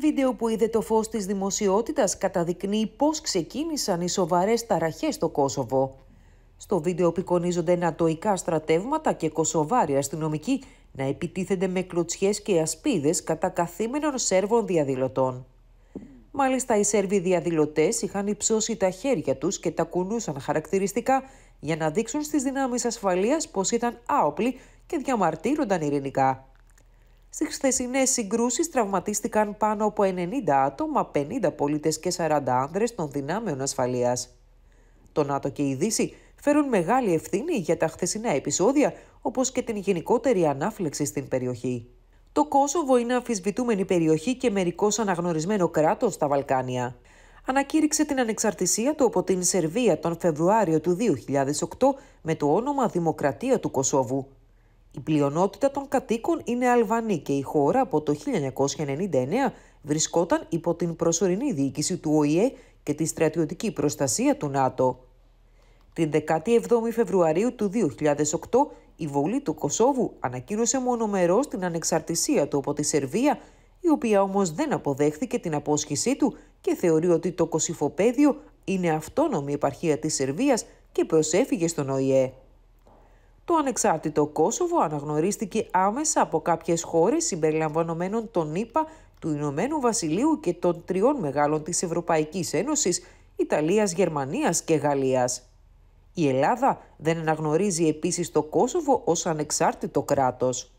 Βίντεο που είδε το φως της δημοσιότητας καταδεικνύει πώς ξεκίνησαν οι σοβαρές ταραχές στο Κόσοβο. Στο βίντεο απεικονίζονται νατοϊκά στρατεύματα και κοσοβάρια αστυνομικοί να επιτίθενται με κλωτσιές και ασπίδες κατά καθήμενων Σέρβων διαδηλωτών. Μάλιστα, οι Σέρβοι διαδηλωτές είχαν υψώσει τα χέρια τους και τα κουνούσαν χαρακτηριστικά για να δείξουν στις δυνάμεις ασφαλείας πως ήταν άοπλοι και διαμαρτύρονταν ειρηνικά. Στις χθεσινές συγκρούσεις τραυματίστηκαν πάνω από 90 άτομα, 50 πολίτες και 40 άνδρες των δυνάμεων ασφαλείας. Το ΝΑΤΟ και η Δύση φέρουν μεγάλη ευθύνη για τα χθεσινά επεισόδια, όπως και την γενικότερη ανάφλεξη στην περιοχή. Το Κόσοβο είναι αμφισβητούμενη περιοχή και μερικώς αναγνωρισμένο κράτος στα Βαλκάνια. Ανακήρυξε την ανεξαρτησία του από την Σερβία τον Φεβρουάριο του 2008 με το όνομα Δημοκρατία του Κοσόβου. Η πλειονότητα των κατοίκων είναι Αλβανοί και η χώρα από το 1999 βρισκόταν υπό την προσωρινή διοίκηση του ΟΗΕ και τη στρατιωτική προστασία του ΝΑΤΟ. Την 17η Φεβρουαρίου του 2008, η Βολή του Κοσόβου ανακοίνωσε μονομερώς την ανεξαρτησία του από τη Σερβία, η οποία όμως δεν αποδέχθηκε την απόσχησή του και θεωρεί ότι το Κωσυφοπαίδιο είναι αυτόνομη επαρχία της Σερβίας και προσέφυγε στον ΟΗΕ. Το ανεξάρτητο Κόσοβο αναγνωρίστηκε άμεσα από κάποιες χώρες συμπεριλαμβανομένων των ΗΠΑ, του Ηνωμένου Βασιλείου και των τριών μεγάλων της Ευρωπαϊκής Ένωσης, Ιταλίας, Γερμανίας και Γαλλίας. Η Ελλάδα δεν αναγνωρίζει επίσης το Κόσοβο ως ανεξάρτητο κράτος.